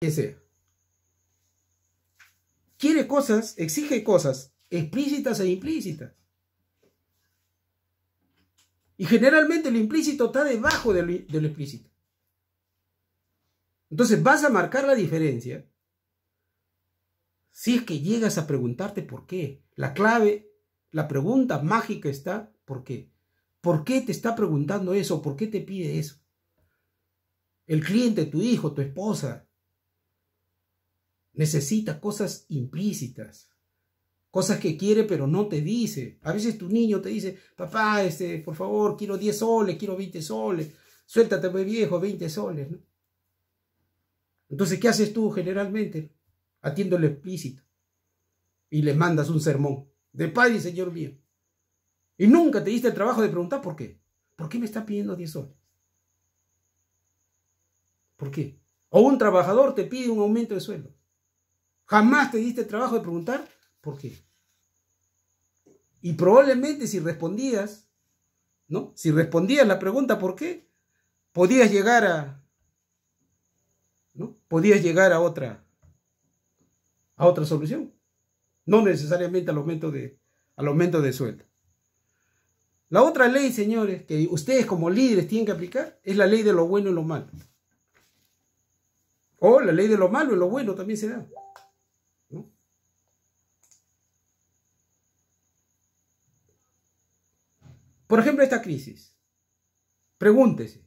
sea Quiere cosas, exige cosas, explícitas e implícitas. Y generalmente lo implícito está debajo de de lo explícito. Entonces vas a marcar la diferencia si es que llegas a preguntarte por qué. La clave, la pregunta mágica está por qué. ¿Por qué te está preguntando eso? ¿Por qué te pide eso? El cliente, tu hijo, tu esposa, necesita cosas implícitas, cosas que quiere pero no te dice. A veces tu niño te dice, papá, este, por favor, quiero 10 soles, quiero 20 soles, suéltate, mi pues, viejo, 20 soles. Entonces, ¿qué haces tú generalmente? Atiendo lo explícito y le mandas un sermón de Padre y Señor mío. Y nunca te diste el trabajo de preguntar por qué. ¿Por qué me está pidiendo 10 soles? ¿Por qué? O un trabajador te pide un aumento de sueldo. Jamás te diste trabajo de preguntar por qué. Y probablemente si respondías, ¿no? Si respondías la pregunta por qué, podías llegar a, ¿no? Podías llegar a otra, a otra solución. No necesariamente al aumento de, al aumento de sueldo. La otra ley, señores, que ustedes como líderes tienen que aplicar es la ley de lo bueno y lo malo. O la ley de lo malo y lo bueno también se da. Por ejemplo, esta crisis. Pregúntese,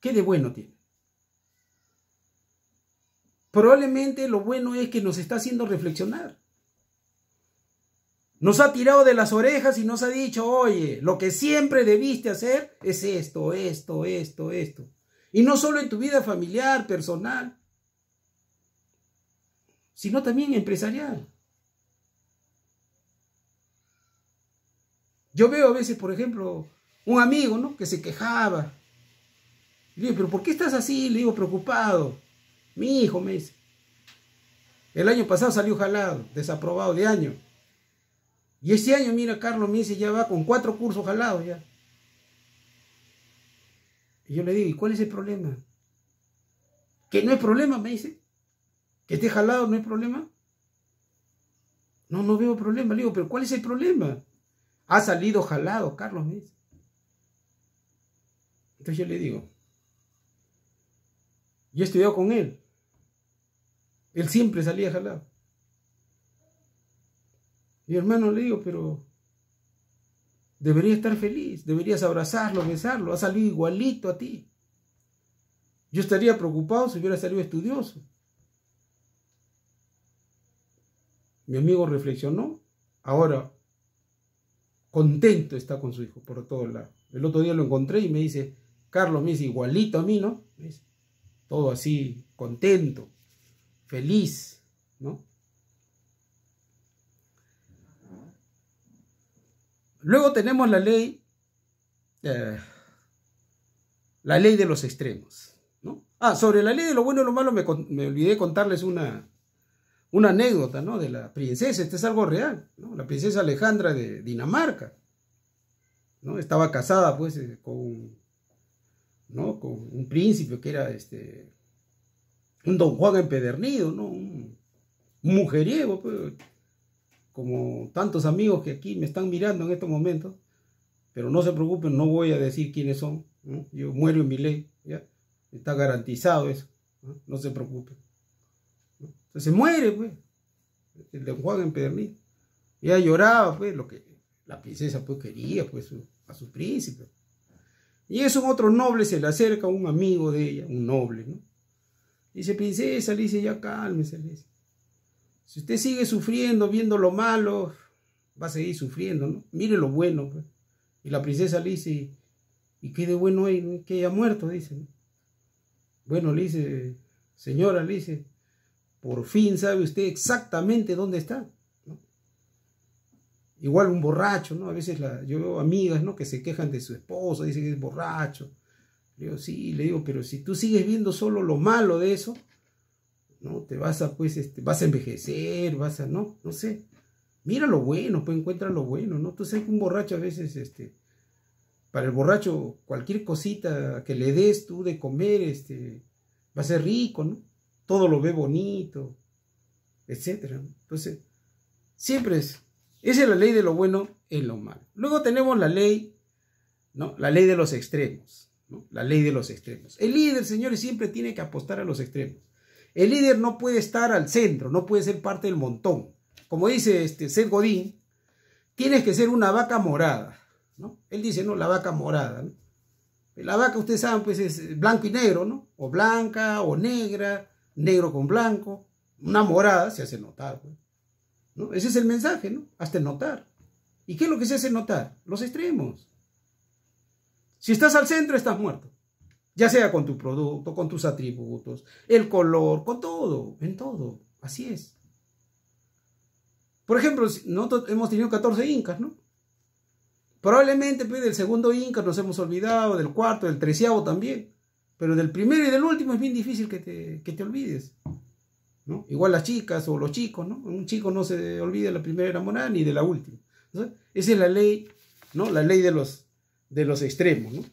¿qué de bueno tiene? Probablemente lo bueno es que nos está haciendo reflexionar. Nos ha tirado de las orejas y nos ha dicho, oye, lo que siempre debiste hacer es esto, esto, esto, esto. Y no solo en tu vida familiar, personal, sino también empresarial. Yo veo a veces, por ejemplo, un amigo, ¿no? Que se quejaba. Le digo, pero ¿por qué estás así? Le digo, preocupado. Mi hijo me dice. El año pasado salió jalado, desaprobado de año. Y este año, mira, Carlos me dice, ya va con cuatro cursos jalados ya. Y yo le digo, ¿y cuál es el problema? Que no hay problema, me dice. Que esté jalado, no hay problema. No, no veo problema. Le digo, pero ¿cuál es el problema? Ha salido jalado, Carlos Entonces yo le digo, yo he estudiado con él. Él siempre salía jalado. Mi hermano le digo, pero debería estar feliz, deberías abrazarlo, besarlo, ha salido igualito a ti. Yo estaría preocupado si hubiera salido estudioso. Mi amigo reflexionó. Ahora, contento está con su hijo por todos lados. El otro día lo encontré y me dice, Carlos, me dice, igualito a mí, ¿no? todo así, contento, feliz, ¿no? Luego tenemos la ley, eh, la ley de los extremos, ¿no? Ah, sobre la ley de lo bueno y lo malo me, me olvidé contarles una, una anécdota ¿no? de la princesa, esto es algo real, ¿no? la princesa Alejandra de Dinamarca, ¿no? estaba casada pues eh, con, con un príncipe que era este, un don Juan empedernido, ¿no? un mujeriego, pues, como tantos amigos que aquí me están mirando en estos momentos, pero no se preocupen, no voy a decir quiénes son, yo muero en mi ley, ¿ya? está garantizado eso, no, no se preocupen se muere, pues. El don Juan empedernido. Ella lloraba, pues, lo que la princesa pues, quería, pues, a su príncipe. Y es un otro noble se le acerca, un amigo de ella, un noble, ¿no? Dice, princesa, dice, ya cálmese, dice. Si usted sigue sufriendo, viendo lo malo, va a seguir sufriendo, ¿no? Mire lo bueno. Pues. Y la princesa le dice, ¿y qué de bueno hay que haya muerto? Dice, Bueno, le dice, señora, lice. Por fin sabe usted exactamente dónde está. Igual un borracho, ¿no? A veces la, yo veo amigas, ¿no? Que se quejan de su esposa, dicen que es borracho. Le digo, sí, le digo, pero si tú sigues viendo solo lo malo de eso, ¿no? Te vas a, pues, este, vas a envejecer, vas a, no, no sé. Mira lo bueno, pues encuentra lo bueno, ¿no? Tú sabes que un borracho a veces, este, para el borracho, cualquier cosita que le des tú de comer, este, va a ser rico, ¿no? todo lo ve bonito, etc. Entonces, siempre es, esa es la ley de lo bueno en lo malo. Luego tenemos la ley, ¿no? La ley de los extremos, La ley de los extremos. El líder, señores, siempre tiene que apostar a los extremos. El líder no puede estar al centro, no puede ser parte del montón. Como dice este Seth Godin, tienes que ser una vaca morada, ¿no? Él dice, no, la vaca morada, ¿no? La vaca, ustedes saben, pues es blanco y negro, ¿no? O blanca, o negra, negro con blanco, una morada se hace notar. Pues, Ese es el mensaje, ¿no? Hasta notar. ¿Y qué es lo que se hace notar? Los extremos. Si estás al centro, estás muerto. Ya sea con tu producto, con tus atributos, el color, con todo, en todo. Así es. Por ejemplo, nosotros hemos tenido 14 incas, ¿no? Probablemente pues, del segundo inca nos hemos olvidado, del cuarto, del treceavo también. Pero del primero y del último es bien difícil que te, olvides. Igual las chicas o los chicos, ¿no? Un chico no se olvida de la primera enamorada ni de la última. Esa es la ley, ¿no? La ley de los, de los extremos, ¿no?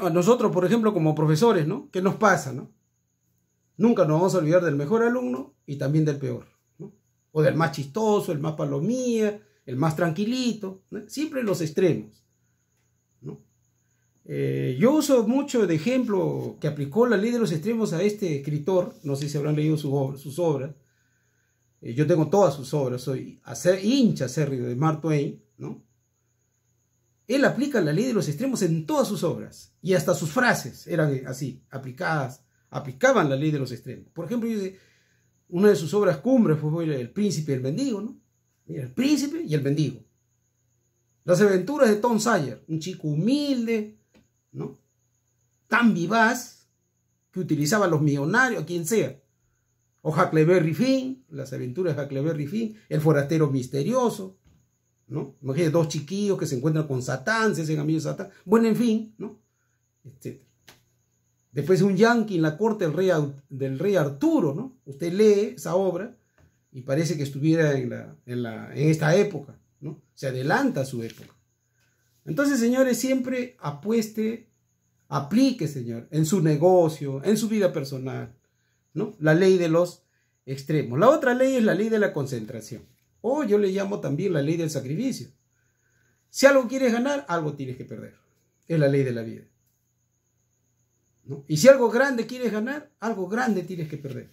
a nosotros, por ejemplo, como profesores, ¿no? ¿Qué nos pasa, no? Nunca nos vamos a olvidar del mejor alumno y también del peor, ¿no? O del más chistoso, el más palomía, el más tranquilito, siempre los extremos. Eh, yo uso mucho de ejemplo que aplicó la ley de los extremos a este escritor, no sé si habrán leído sus obras, eh, yo tengo todas sus obras, soy hacer, hincha río de Mark Twain, ¿no? Él aplica la ley de los extremos en todas sus obras y hasta sus frases eran eh, así, aplicadas, aplicaban la ley de los extremos. Por ejemplo, una de sus obras cumbres fue El príncipe y el mendigo, el príncipe y el mendigo. Las aventuras de Tom Sayer, un chico humilde, Tan vivaz que a los millonarios, a quien sea. O Huckleberry Finn, las aventuras de Huckleberry Finn, el forastero misterioso, ¿no? dos chiquillos que se encuentran con Satán, se hacen amigos de Satán. Bueno, en fin, ¿no? Después un yankee en la corte del rey, del rey Arturo, ¿no? Usted lee esa obra y parece que estuviera en, en, en esta época, ¿no? Se adelanta a su época. Entonces, señores, siempre apueste, aplique, señor, en su negocio, en su vida personal, ¿no? La ley de los extremos. La otra ley es la ley de la concentración. O yo le llamo también la ley del sacrificio. Si algo quieres ganar, algo tienes que perder. Es la ley de la vida. ¿no? Y si algo grande quieres ganar, algo grande tienes que perder.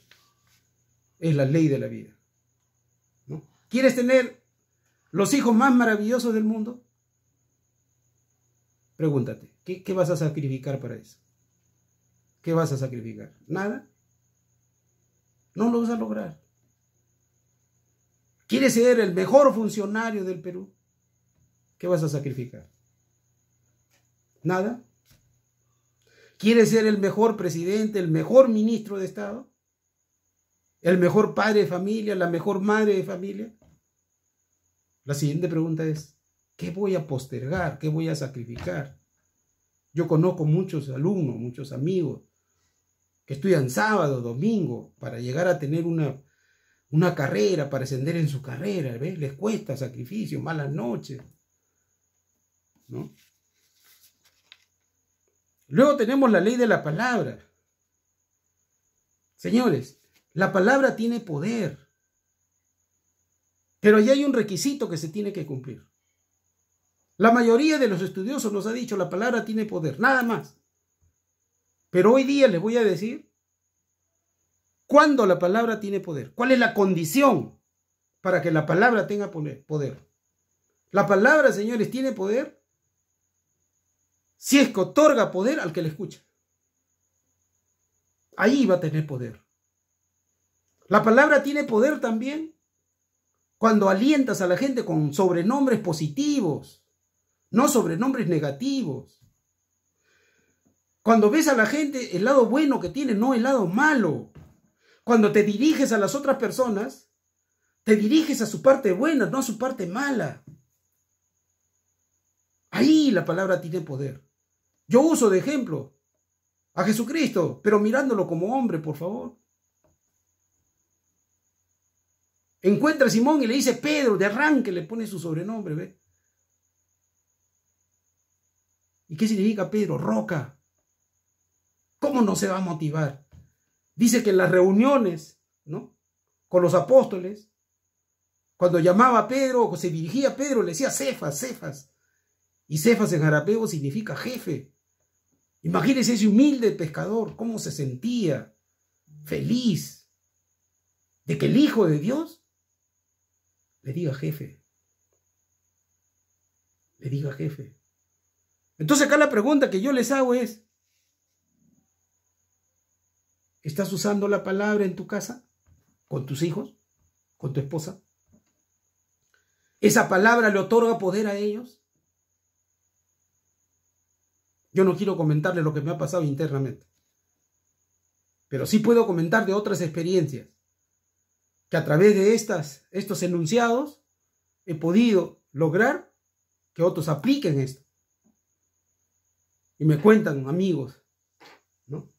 Es la ley de la vida. ¿no? ¿Quieres tener los hijos más maravillosos del mundo? Pregúntate, ¿qué, vas a sacrificar para eso? ¿Qué vas a sacrificar? ¿Nada? No lo vas a lograr. ¿Quieres ser el mejor funcionario del Perú? ¿Qué vas a sacrificar? ¿Nada? ¿Quieres ser el mejor presidente, el mejor ministro de Estado? ¿El mejor padre de familia, la mejor madre de familia? La siguiente pregunta es, ¿Qué voy a postergar? ¿Qué voy a sacrificar? Yo conozco muchos alumnos, muchos amigos que estudian sábado, domingo, para llegar a tener una, una carrera, para ascender en su carrera, ¿ves? Les cuesta sacrificio, malas noches, ¿no? Luego tenemos la ley de la palabra. Señores, la palabra tiene poder, pero allí hay un requisito que se tiene que cumplir. La mayoría de los estudiosos nos ha dicho la palabra tiene poder, nada más. Pero hoy día les voy a decir cuándo la palabra tiene poder, cuál es la condición para que la palabra tenga poder. La palabra, señores, tiene poder si es que otorga poder al que la escucha. Ahí va a tener poder. La palabra tiene poder también cuando alientas a la gente con sobrenombres positivos, no sobrenombres negativos. Cuando ves a la gente el lado bueno que tiene, no el lado malo. Cuando te diriges a las otras personas, te diriges a su parte buena, no a su parte mala. Ahí la palabra tiene poder. Yo uso de ejemplo a Jesucristo, pero mirándolo como hombre, por favor. Encuentra a Simón y le dice Pedro, de arranque le pone su sobrenombre, ¿ve? ¿Y qué significa Pedro? Roca. ¿Cómo no se va a motivar? Dice que en las reuniones, ¿no? Con los apóstoles, cuando llamaba a Pedro o se dirigía a Pedro, le decía Cefas, Cefas. Y Cefas en jarapeo significa jefe. Imagínense ese humilde pescador, cómo se sentía feliz de que el Hijo de Dios le diga jefe. Le diga jefe. Entonces acá la pregunta que yo les hago es, ¿estás usando la palabra en tu casa? ¿Con tus hijos? ¿Con tu esposa? ¿Esa palabra le otorga poder a ellos? Yo no quiero comentarle lo que me ha pasado internamente, pero sí puedo comentar de otras experiencias que a través de estas, estos enunciados he podido lograr que otros apliquen esto. Y me cuentan amigos, ¿no?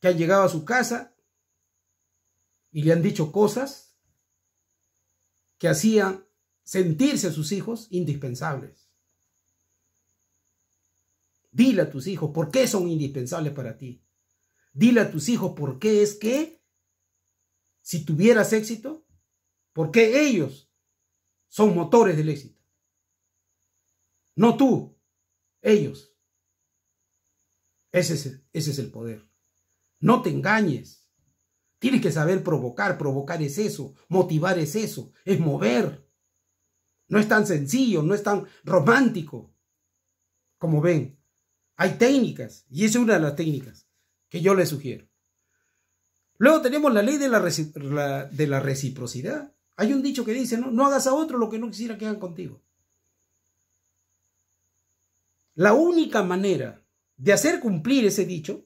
Que han llegado a su casa y le han dicho cosas que hacían sentirse a sus hijos indispensables. Dile a tus hijos por qué son indispensables para ti. Dile a tus hijos por qué es que si tuvieras éxito, por qué ellos son motores del éxito. No tú, ellos. Ese es, ese el poder. No te engañes. Tienes que saber provocar. Provocar es eso. Motivar es eso. Es mover. No es tan sencillo, no es tan romántico. Como ven, hay técnicas. Y esa es una de las técnicas que yo les sugiero. Luego tenemos la ley de la, de la reciprocidad. Hay un dicho que dice, ¿no? no hagas a otro lo que no quisiera que hagan contigo. La única manera de hacer cumplir ese dicho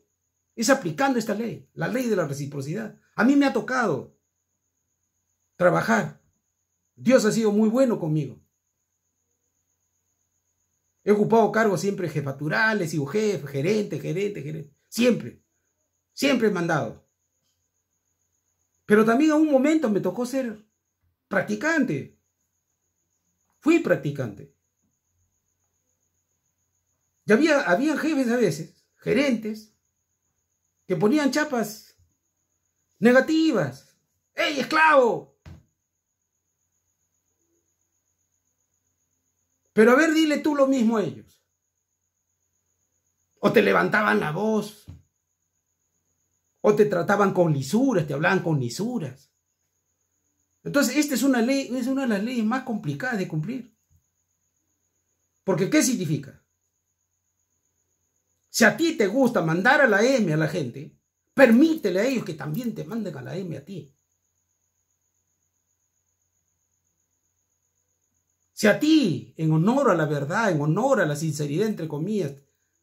es aplicando esta ley, la ley de la reciprocidad. A mí me ha tocado trabajar. Dios ha sido muy bueno conmigo. He ocupado cargos siempre jefaturales, y jefe, gerente, gerente, gerente. Siempre. Siempre he mandado. Pero también a un momento me tocó ser practicante. Fui practicante ya había, jefes a veces, gerentes, que ponían chapas negativas. ¡Ey, esclavo! Pero a ver, dile tú lo mismo a ellos. O te levantaban la voz. O te trataban con lisuras, te hablaban con lisuras. Entonces, esta es una ley, es una de las leyes más complicadas de cumplir. Porque, ¿qué significa? Si a ti te gusta mandar a la M a la gente, permítele a ellos que también te manden a la M a ti. Si a ti, en honor a la verdad, en honor a la sinceridad, entre comillas,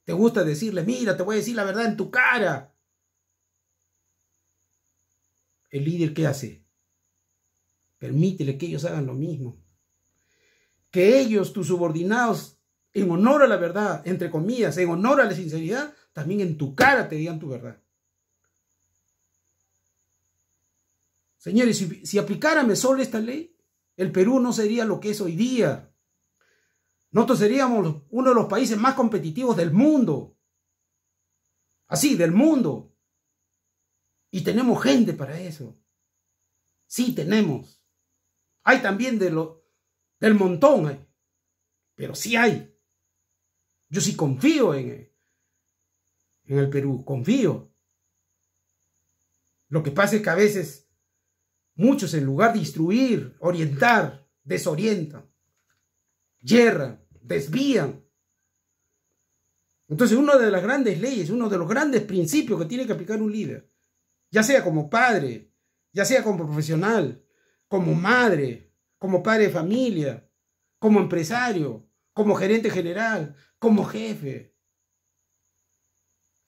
te gusta decirle, mira, te voy a decir la verdad en tu cara. El líder, ¿qué hace? Permítele que ellos hagan lo mismo. Que ellos, tus subordinados, en honor a la verdad, entre comillas, en honor a la sinceridad, también en tu cara te digan tu verdad. Señores, si, aplicáramos solo esta ley, el Perú no sería lo que es hoy día. Nosotros seríamos uno de los países más competitivos del mundo. Así, del mundo. Y tenemos gente para eso. Sí, tenemos. Hay también de lo, del montón, pero sí hay. Yo sí confío en, en el Perú, confío. Lo que pasa es que a veces muchos en lugar de instruir, orientar, desorientan, yerran, desvían. Entonces, una de las grandes leyes, uno de los grandes principios que tiene que aplicar un líder, ya sea como padre, ya sea como profesional, como madre, como padre de familia, como empresario, como gerente general, como jefe.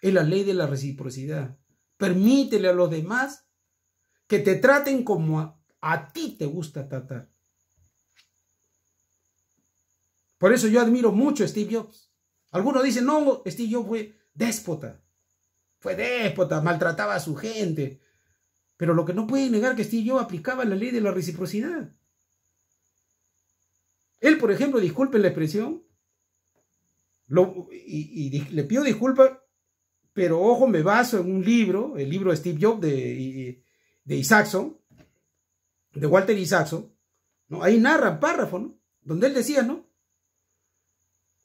Es la ley de la reciprocidad. Permítele a los demás que te traten como a, ti te gusta tratar. Por eso yo admiro mucho a Steve Jobs. Algunos dicen, no, Steve Jobs fue déspota. Fue déspota, maltrataba a su gente. Pero lo que no puede negar que Steve Jobs aplicaba la ley de la reciprocidad. Él, por ejemplo, disculpen la expresión, y, le pido disculpas, pero ojo, me baso en un libro, el libro de Steve Jobs de, de Isaacson, de Walter Isaacson, ¿no? ahí narra párrafo, donde él decía, ¿no?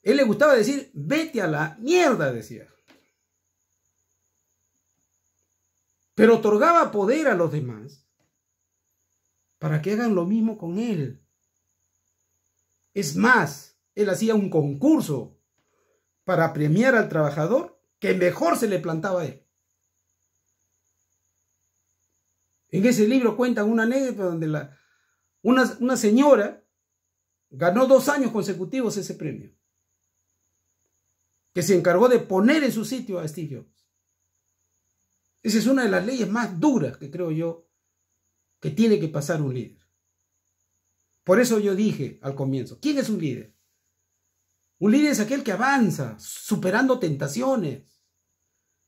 Él le gustaba decir, vete a la mierda, decía. Pero otorgaba poder a los demás para que hagan lo mismo con él. Es más, él hacía un concurso para premiar al trabajador que mejor se le plantaba a él. En ese libro cuentan una anécdota donde la, una, una señora ganó dos años consecutivos ese premio, que se encargó de poner en su sitio a Steve Jobs. Esa es una de las leyes más duras que creo yo que tiene que pasar un líder. Por eso yo dije al comienzo, ¿quién es un líder? Un líder es aquel que avanza, superando tentaciones.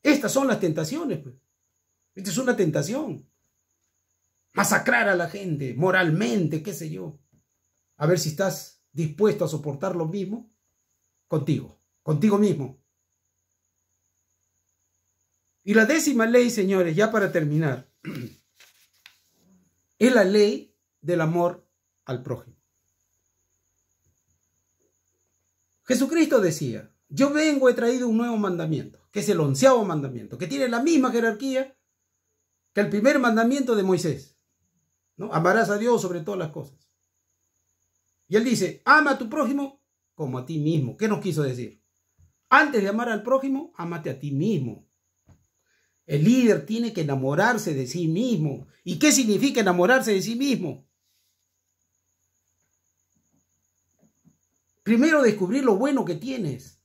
Estas son las tentaciones. Pues. Esta es una tentación. Masacrar a la gente moralmente, qué sé yo. A ver si estás dispuesto a soportar lo mismo contigo, contigo mismo. Y la décima ley, señores, ya para terminar, es la ley del amor al prójimo. Jesucristo decía, yo vengo, he traído un nuevo mandamiento, que es el onceavo mandamiento, que tiene la misma jerarquía que el primer mandamiento de Moisés. ¿no? Amarás a Dios sobre todas las cosas. Y él dice, ama a tu prójimo como a ti mismo. ¿Qué nos quiso decir? Antes de amar al prójimo, amate a ti mismo. El líder tiene que enamorarse de sí mismo. ¿Y qué significa enamorarse de sí mismo? Primero descubrir lo bueno que tienes.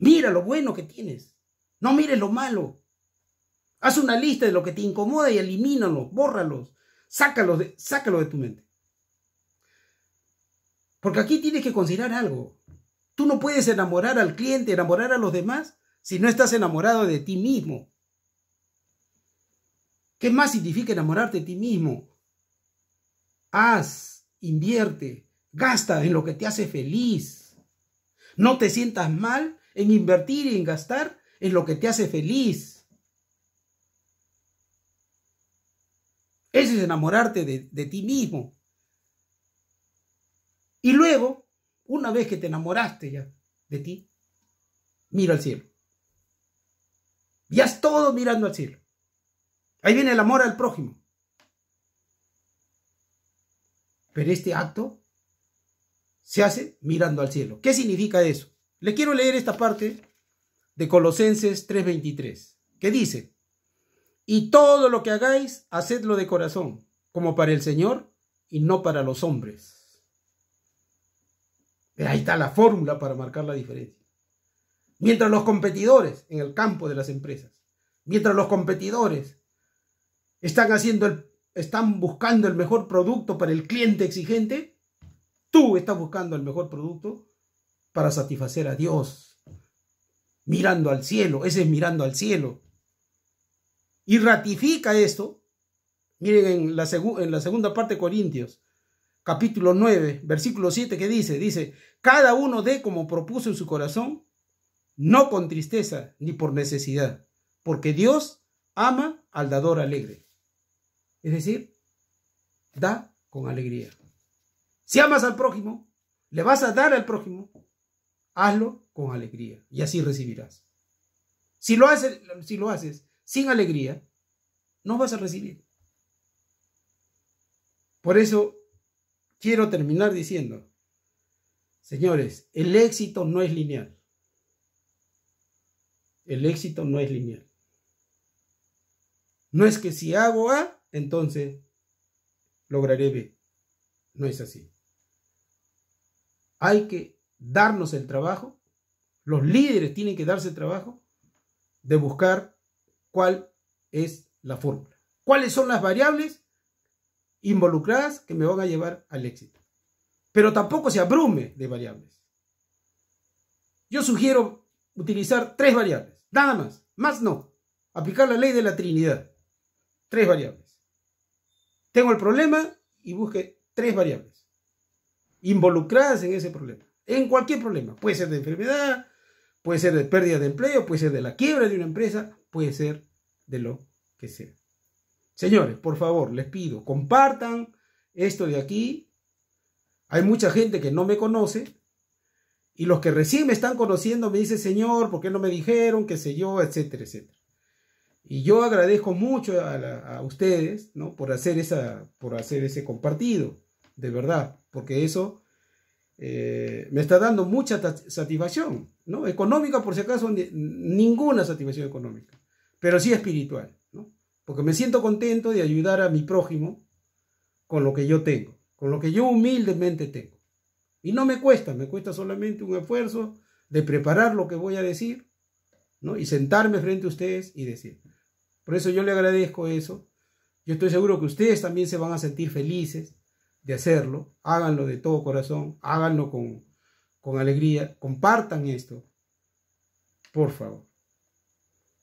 Mira lo bueno que tienes. No mires lo malo. Haz una lista de lo que te incomoda y elimínalos, bórralos, Sácalo, sácalos de tu mente. Porque aquí tienes que considerar algo. Tú no puedes enamorar al cliente, enamorar a los demás, si no estás enamorado de ti mismo. ¿Qué más significa enamorarte de ti mismo? Haz, invierte, Gasta en lo que te hace feliz. No te sientas mal en invertir y en gastar en lo que te hace feliz. Ese es enamorarte de, de ti mismo. Y luego, una vez que te enamoraste ya de ti, mira al cielo. Ya es todo mirando al cielo. Ahí viene el amor al prójimo. Pero este acto se hace mirando al cielo. ¿Qué significa eso? le quiero leer esta parte de Colosenses 3:23, que dice, y todo lo que hagáis, hacedlo de corazón, como para el Señor y no para los hombres. ahí está la fórmula para marcar la diferencia. Mientras los competidores en el campo de las empresas, mientras los competidores están haciendo están buscando el mejor producto para el cliente exigente, Tú estás buscando el mejor producto para satisfacer a Dios, mirando al cielo, ese es mirando al cielo. Y ratifica esto, miren en la, segunda parte de Corintios, capítulo 9, versículo 7, que dice, dice, cada uno dé como propuso en su corazón, no con tristeza ni por necesidad, porque Dios ama al dador alegre. Es decir, da con alegría. Si amas al prójimo, le vas a dar al prójimo, hazlo con alegría y así recibirás. Si lo haces, si lo haces sin alegría, no vas a recibir. Por eso quiero terminar diciendo, señores, el éxito no es lineal. El éxito no es lineal. No es que si hago A, entonces lograré B. No es así hay que darnos el trabajo, los líderes tienen que darse el trabajo de buscar cuál es la fórmula, cuáles son las variables involucradas que me van a llevar al éxito. Pero tampoco se abrume de variables. Yo sugiero utilizar tres variables, nada más, más no. Aplicar la ley de la Trinidad. Tres variables. Tengo el problema y busque tres variables involucradas en ese problema, en cualquier problema. Puede ser de enfermedad, puede ser de pérdida de empleo, puede ser de la quiebra de una empresa, puede ser de lo que sea. Señores, por favor, les pido, compartan esto de aquí. Hay mucha gente que no me conoce y los que recién me están conociendo me dicen, Señor, ¿por qué no me dijeron? ¿Qué sé yo? Etcétera, etcétera. Y yo agradezco mucho a, a ustedes ¿no? por, hacer esa, por hacer ese compartido, de verdad porque eso eh, me está dando mucha satisfacción, ¿no? Económica, por si acaso, ninguna satisfacción económica, pero sí espiritual, Porque me siento contento de ayudar a mi prójimo con lo que yo tengo, con lo que yo humildemente tengo. Y no me cuesta, me cuesta solamente un esfuerzo de preparar lo que voy a decir, ¿no? Y sentarme frente a ustedes y decir. Por eso yo le agradezco eso. Yo estoy seguro que ustedes también se van a sentir felices de hacerlo, háganlo de todo corazón, háganlo con, con alegría, compartan esto, por favor.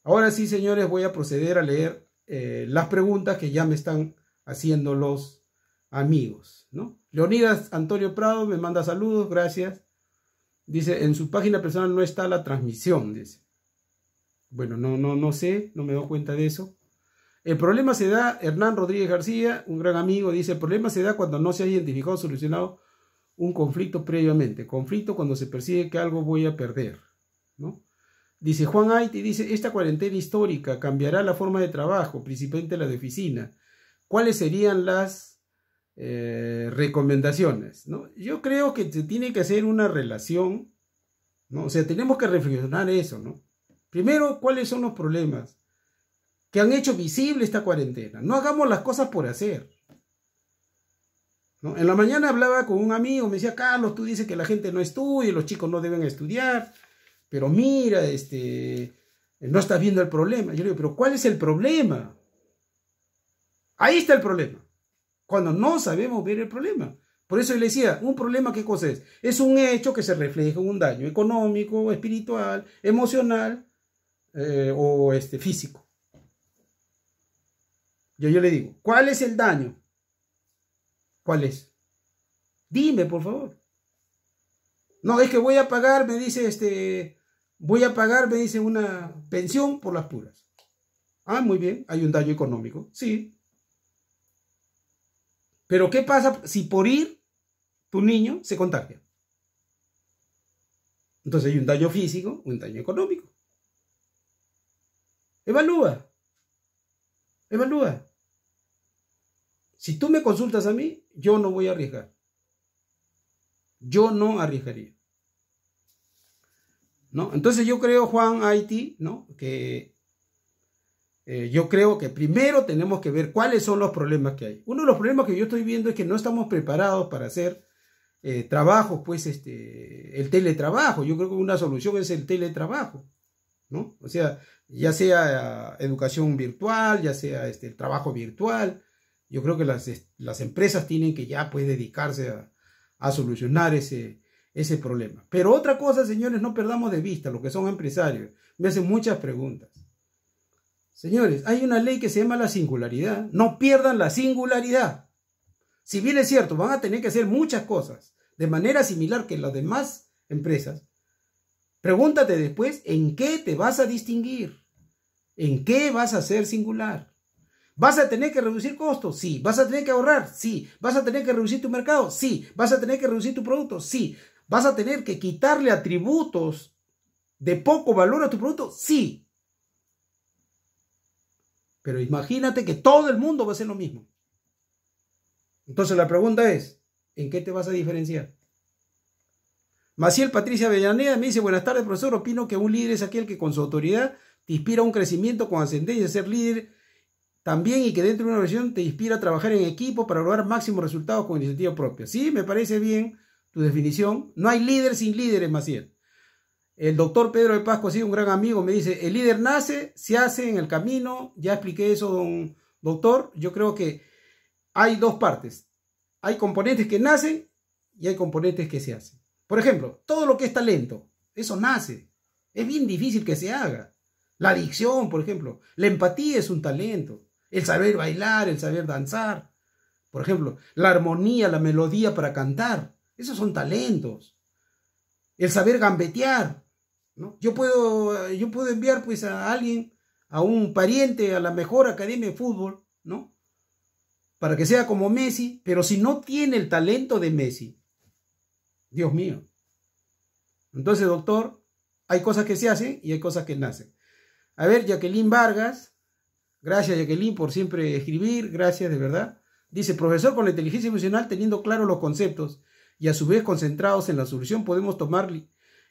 Ahora sí, señores, voy a proceder a leer eh, las preguntas que ya me están haciendo los amigos, ¿no? Leonidas Antonio Prado me manda saludos, gracias. Dice, en su página personal no está la transmisión, dice. Bueno, no, no, no sé, no me doy cuenta de eso. El problema se da, Hernán Rodríguez García, un gran amigo, dice, el problema se da cuando no se ha identificado, solucionado un conflicto previamente. Conflicto cuando se percibe que algo voy a perder. ¿no? Dice Juan Aiti, dice, esta cuarentena histórica cambiará la forma de trabajo, principalmente la de oficina. ¿Cuáles serían las eh, recomendaciones? ¿no? Yo creo que se tiene que hacer una relación, ¿no? o sea, tenemos que reflexionar eso. ¿no? Primero, ¿cuáles son los problemas? que han hecho visible esta cuarentena. No hagamos las cosas por hacer. En la mañana hablaba con un amigo, me decía, Carlos, tú dices que la gente no estudia, los chicos no deben estudiar, pero mira, este, no estás viendo el problema. Yo le digo, pero ¿cuál es el problema? Ahí está el problema. Cuando no sabemos ver el problema. Por eso yo le decía, un problema, ¿qué cosa es? Es un hecho que se refleja en un daño económico, espiritual, emocional eh, o este, físico. Yo, yo le digo, ¿cuál es el daño? ¿Cuál es? Dime, por favor. No, es que voy a pagar, me dice este, voy a pagar, me dice una pensión por las puras. Ah, muy bien, hay un daño económico, sí. Pero ¿qué pasa si por ir tu niño se contagia? Entonces hay un daño físico, un daño económico. Evalúa. Evalúa. Si tú me consultas a mí, yo no voy a arriesgar. Yo no arriesgaría. ¿No? Entonces yo creo, Juan Haití, ¿no? que eh, yo creo que primero tenemos que ver cuáles son los problemas que hay. Uno de los problemas que yo estoy viendo es que no estamos preparados para hacer trabajo, eh, trabajos, pues este, el teletrabajo. Yo creo que una solución es el teletrabajo, ¿no? O sea, ya sea educación virtual, ya sea este, el trabajo virtual, yo creo que las, las empresas tienen que ya pues dedicarse a, solucionar ese, ese problema. Pero otra cosa, señores, no perdamos de vista los que son empresarios. Me hacen muchas preguntas. Señores, hay una ley que se llama la singularidad. No pierdan la singularidad. Si bien es cierto, van a tener que hacer muchas cosas de manera similar que las demás empresas. Pregúntate después en qué te vas a distinguir, en qué vas a ser singular. ¿Vas a tener que reducir costos? Sí. ¿Vas a tener que ahorrar? Sí. ¿Vas a tener que reducir tu mercado? Sí. ¿Vas a tener que reducir tu producto? Sí. ¿Vas a tener que quitarle atributos de poco valor a tu producto? Sí. Pero imagínate que todo el mundo va a hacer lo mismo. Entonces la pregunta es, ¿en qué te vas a diferenciar? Maciel Patricia Avellaneda me dice, buenas tardes profesor, opino que un líder es aquel que con su autoridad te inspira un crecimiento con ascendencia, ser líder también y que dentro de una organización te inspira a trabajar en equipo para lograr máximos resultados con iniciativa propia. Sí, me parece bien tu definición. No hay líder sin líderes, bien. El doctor Pedro de Pasco ha sido un gran amigo. Me dice, el líder nace, se hace en el camino. Ya expliqué eso, don doctor. Yo creo que hay dos partes. Hay componentes que nacen y hay componentes que se hacen. Por ejemplo, todo lo que es talento, eso nace. Es bien difícil que se haga. La adicción, por ejemplo. La empatía es un talento el saber bailar, el saber danzar, por ejemplo, la armonía, la melodía para cantar, esos son talentos, el saber gambetear, ¿no? Yo puedo, yo puedo enviar pues a alguien, a un pariente, a la mejor academia de fútbol, ¿no? Para que sea como Messi, pero si no tiene el talento de Messi, Dios mío. Entonces, doctor, hay cosas que se hacen y hay cosas que nacen. A ver, Jacqueline Vargas, Gracias, Jacqueline, por siempre escribir. Gracias, de verdad. Dice, profesor, con la inteligencia emocional, teniendo claros los conceptos y a su vez concentrados en la solución, podemos tomar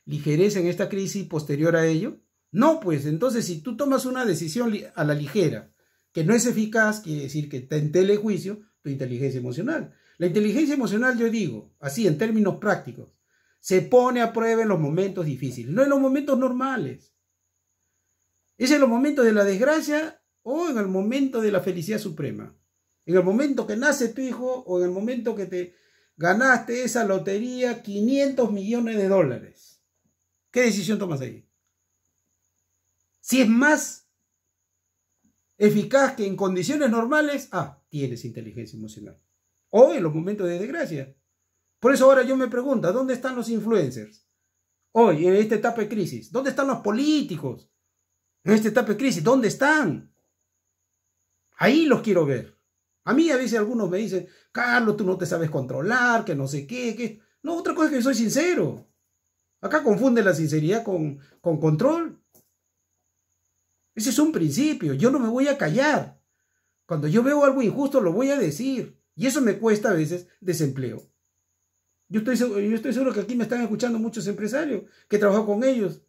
ligereza en esta crisis posterior a ello. No, pues entonces si tú tomas una decisión a la ligera, que no es eficaz, quiere decir que te en juicio tu inteligencia emocional. La inteligencia emocional, yo digo, así en términos prácticos, se pone a prueba en los momentos difíciles, no en los momentos normales. Es en los momentos de la desgracia o en el momento de la felicidad suprema. En el momento que nace tu hijo o en el momento que te ganaste esa lotería 500 millones de dólares. ¿Qué decisión tomas ahí? Si es más eficaz que en condiciones normales, ah, tienes inteligencia emocional. O en los momentos de desgracia. Por eso ahora yo me pregunto, ¿dónde están los influencers? Hoy, en esta etapa de crisis, ¿dónde están los políticos? En esta etapa de crisis, ¿dónde están? Ahí los quiero ver. A mí a veces algunos me dicen, Carlos, tú no te sabes controlar, que no sé qué, que... No, otra cosa es que soy sincero. Acá confunde la sinceridad con, con control. Ese es un principio. Yo no me voy a callar. Cuando yo veo algo injusto, lo voy a decir. Y eso me cuesta a veces desempleo. Yo estoy, seguro, yo estoy seguro que aquí me están escuchando muchos empresarios que trabajo con ellos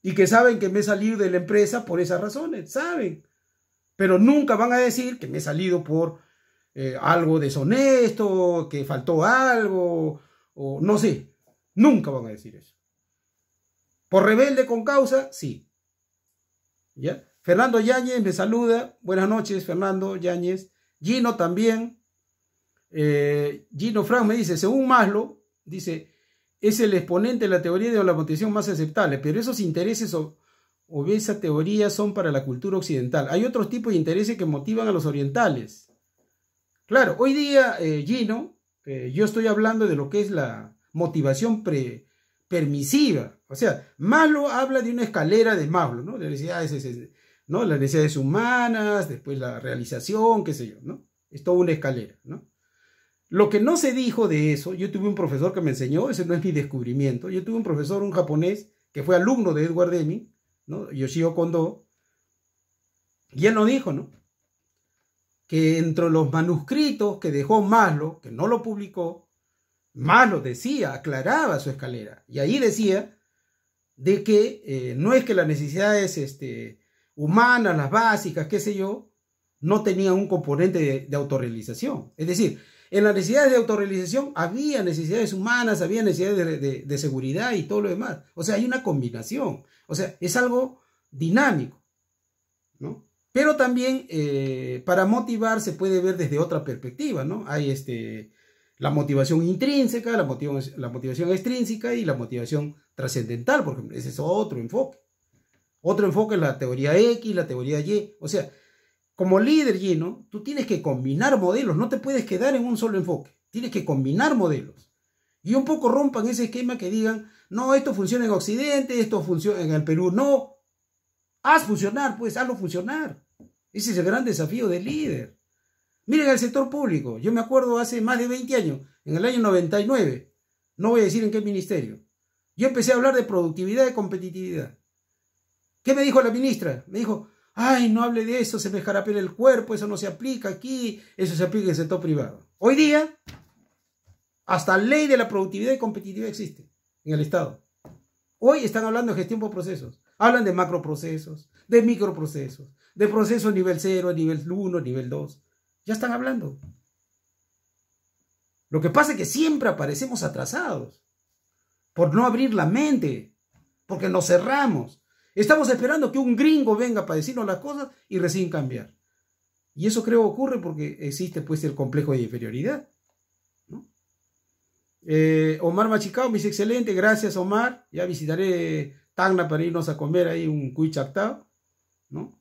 y que saben que me he salido de la empresa por esas razones. Saben. Pero nunca van a decir que me he salido por eh, algo deshonesto, que faltó algo, o no sé. Nunca van a decir eso. Por rebelde con causa, sí. ¿Ya? Fernando Yáñez me saluda. Buenas noches, Fernando Yáñez. Gino también. Eh, Gino Frank me dice, según Maslow, dice, es el exponente de la teoría de la motivación más aceptable, pero esos intereses o esa teoría son para la cultura occidental. Hay otros tipos de intereses que motivan a los orientales. Claro, hoy día, eh, Gino, eh, yo estoy hablando de lo que es la motivación permisiva. O sea, Malo habla de una escalera de Maslow, ¿no? ¿no? Las necesidades humanas, después la realización, qué sé yo, ¿no? Es toda una escalera, ¿no? Lo que no se dijo de eso, yo tuve un profesor que me enseñó, ese no es mi descubrimiento, yo tuve un profesor, un japonés, que fue alumno de Edward Deming, Yoshio Kondo, y él lo dijo, ¿no? Que entre los manuscritos que dejó Maslow, que no lo publicó, Maslow decía, aclaraba su escalera, y ahí decía de que eh, no es que las necesidades este, humanas, las básicas, qué sé yo, no tenían un componente de, de autorrealización. Es decir, en las necesidades de autorrealización había necesidades humanas, había necesidades de, seguridad y todo lo demás. O sea, hay una combinación. O sea, es algo dinámico. Pero también eh, para motivar se puede ver desde otra perspectiva. ¿no? Hay este, la motivación intrínseca, la motivación, la motivación extrínseca y la motivación trascendental, porque ese es otro enfoque. Otro enfoque es la teoría X, la teoría Y. O sea, como líder lleno, tú tienes que combinar modelos, no te puedes quedar en un solo enfoque, tienes que combinar modelos. Y un poco rompan ese esquema que digan, no, esto funciona en Occidente, esto funciona en el Perú, no. Haz funcionar, pues hazlo funcionar. Ese es el gran desafío del líder. Miren el sector público, yo me acuerdo hace más de 20 años, en el año 99, no voy a decir en qué ministerio, yo empecé a hablar de productividad y competitividad. ¿Qué me dijo la ministra? Me dijo, Ay, no hable de eso, se me jarapela el cuerpo, eso no se aplica aquí, eso se aplica en el sector privado. Hoy día, hasta ley de la productividad y competitividad existe en el Estado. Hoy están hablando de gestión por procesos. Hablan de macroprocesos, de microprocesos, de procesos nivel 0, nivel 1, nivel 2. Ya están hablando. Lo que pasa es que siempre aparecemos atrasados por no abrir la mente, porque nos cerramos. Estamos esperando que un gringo venga para decirnos las cosas y recién cambiar. Y eso creo ocurre porque existe pues el complejo de inferioridad. Eh, Omar Machicao me dice, excelente, gracias Omar. Ya visitaré Tacna para irnos a comer ahí un cuichactao chactao, ¿no?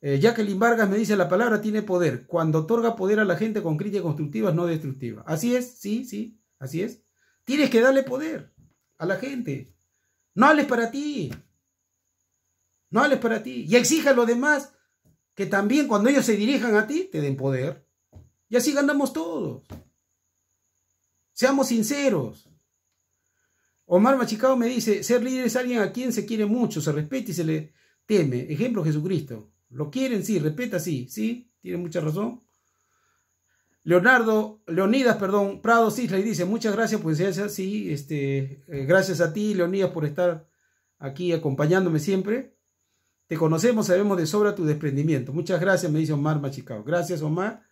Eh, Jacqueline Vargas me dice, la palabra tiene poder, cuando otorga poder a la gente con críticas constructivas, no destructivas. Así es, sí, sí, así es. Tienes que darle poder a la gente. No hables para ti, no hables para ti. Y exija a los demás que también cuando ellos se dirijan a ti te den poder. Y así ganamos todos. Seamos sinceros. Omar Machicao me dice, ser líder es alguien a quien se quiere mucho, se respeta y se le teme. Ejemplo, Jesucristo. Lo quieren, sí, respeta, sí, sí, tiene mucha razón. Leonardo, Leonidas, perdón, Prado Cisla y dice, muchas gracias, pues sí, este, eh, gracias a ti, Leonidas, por estar aquí acompañándome siempre. Te conocemos, sabemos de sobra tu desprendimiento. Muchas gracias, me dice Omar Machicao. Gracias, Omar.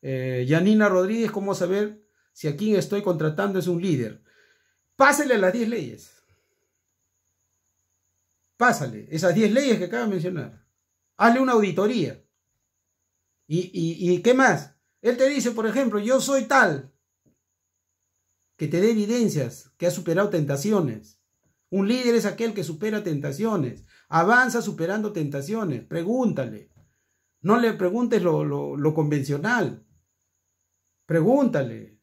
Eh, Yanina Rodríguez, ¿cómo saber si a quien estoy contratando es un líder? Pásale las 10 leyes. Pásale esas 10 leyes que acaba de mencionar. Hazle una auditoría. ¿Y, y, y qué más? Él te dice, por ejemplo, yo soy tal, que te dé evidencias, que ha superado tentaciones. Un líder es aquel que supera tentaciones. Avanza superando tentaciones, pregúntale. No le preguntes lo, convencional. Pregúntale.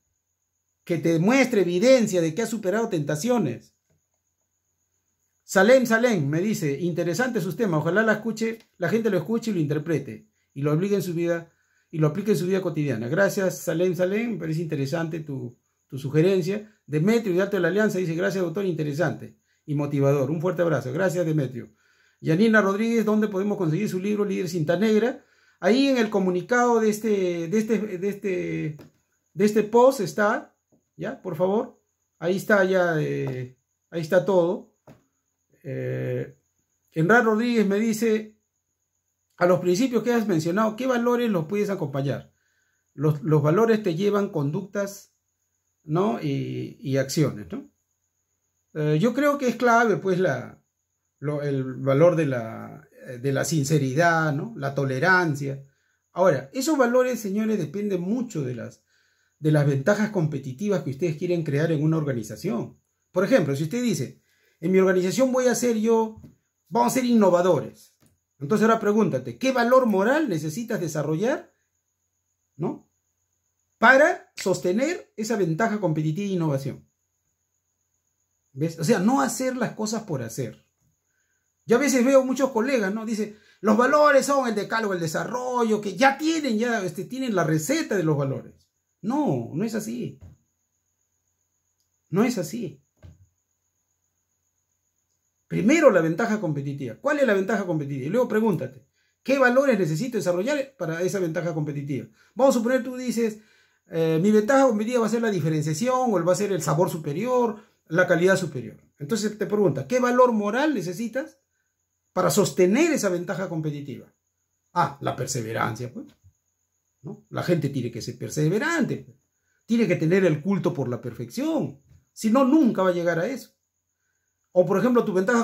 Que te muestre evidencia de que has superado tentaciones. Salem Salem me dice, interesante su tema. ojalá la escuche, la gente lo escuche y lo interprete y lo aplique en su vida y lo aplique en su vida cotidiana. Gracias Salem Salem, me parece interesante tu, tu sugerencia. Demetrio de Alto de la Alianza dice, gracias doctor, interesante y motivador. Un fuerte abrazo. Gracias Demetrio. Yanina Rodríguez, ¿dónde podemos conseguir su libro Líder Cinta Negra? Ahí en el comunicado de este, este, este, de este, post está, ¿ya? Por favor. Ahí está ya, eh, ahí está todo. Eh, Rodríguez me dice, a los principios que has mencionado, ¿qué valores los puedes acompañar? Los, valores te llevan conductas, ¿no? Y, acciones, ¿no? Eh, yo creo que es clave, pues, la, el valor eh, de la, sinceridad, ¿no? la tolerancia. Ahora, esos valores, señores, dependen mucho de las, de las ventajas competitivas que ustedes quieren crear en una organización. Por ejemplo, si usted dice, en mi organización voy a ser yo, vamos a ser innovadores. Entonces ahora pregúntate, ¿qué valor moral necesitas desarrollar para sostener esa ventaja competitiva e innovación? O sea, no hacer las cosas por hacer. Yo a veces veo muchos colegas, ¿no? Dice, los valores son el de decálogo, el desarrollo, que ya tienen, ya este, tienen la receta de los valores. No, no es así. No es así. Primero la ventaja competitiva. ¿Cuál es la ventaja competitiva? Y luego pregúntate, ¿qué valores necesito desarrollar para esa ventaja competitiva? Vamos a suponer, tú dices, eh, mi ventaja competitiva va a ser la diferenciación o va a ser el sabor superior, la calidad superior. Entonces te pregunta, ¿qué valor moral necesitas para sostener esa ventaja competitiva? Ah, la perseverancia, pues. ¿no? La gente tiene que ser perseverante, pues. tiene que tener el culto por la perfección, si no, nunca va a llegar a eso. O, por ejemplo, tu ventaja